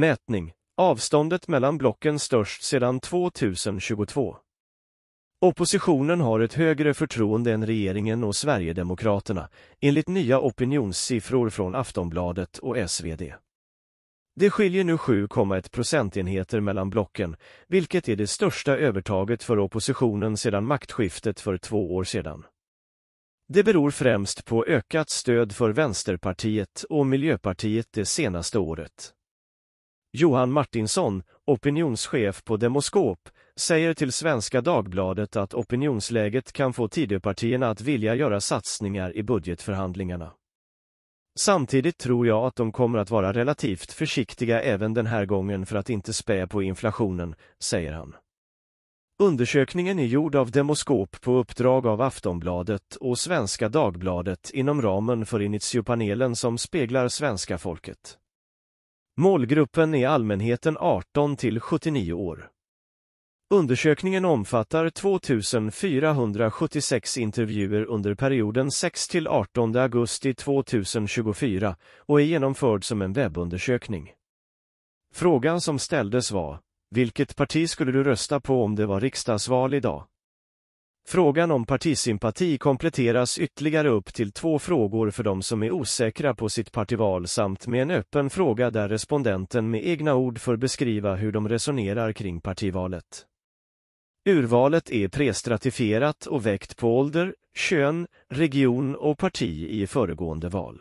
Mätning. Avståndet mellan blocken störst sedan 2022. Oppositionen har ett högre förtroende än regeringen och Sverigedemokraterna, enligt nya opinionssiffror från Aftonbladet och SvD. Det skiljer nu 7,1 procentenheter mellan blocken, vilket är det största övertaget för oppositionen sedan maktskiftet för två år sedan. Det beror främst på ökat stöd för Vänsterpartiet och Miljöpartiet det senaste året. Johan Martinsson, opinionschef på Demoskop, säger till Svenska Dagbladet att opinionsläget kan få Tidöpartierna att vilja göra satsningar i budgetförhandlingarna. Samtidigt tror jag att de kommer att vara relativt försiktiga även den här gången för att inte spä på inflationen, säger han. Undersökningen är gjord av Demoskop på uppdrag av Aftonbladet och Svenska Dagbladet inom ramen för Initiopanelen som speglar svenska folket. Målgruppen är allmänheten 18 till 79 år. Undersökningen omfattar 2476 intervjuer under perioden 6 till 18 augusti 2024 och är genomförd som en webbundersökning. Frågan som ställdes var, vilket parti skulle du rösta på om det var riksdagsval idag? Frågan om partisympati kompletteras ytterligare upp till två frågor för de som är osäkra på sitt partival samt med en öppen fråga där respondenten med egna ord får beskriva hur de resonerar kring partivalet. Urvalet är prestratifierat och väckt på ålder, kön, region och parti i föregående val.